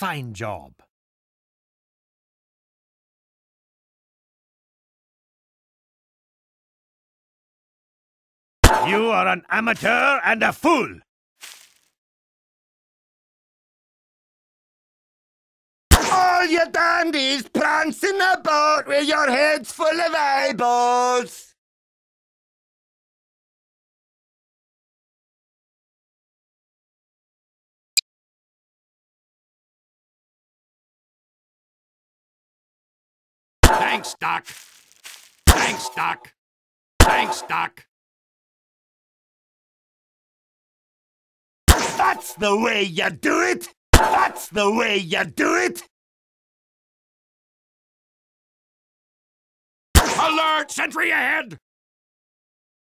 Fine job. You are an amateur and a fool! All your dandies prancing about with your heads full of eyeballs! Thanks, Doc. Thanks, Doc. Thanks, Doc. That's the way you do it! That's the way you do it! Alert! Sentry ahead!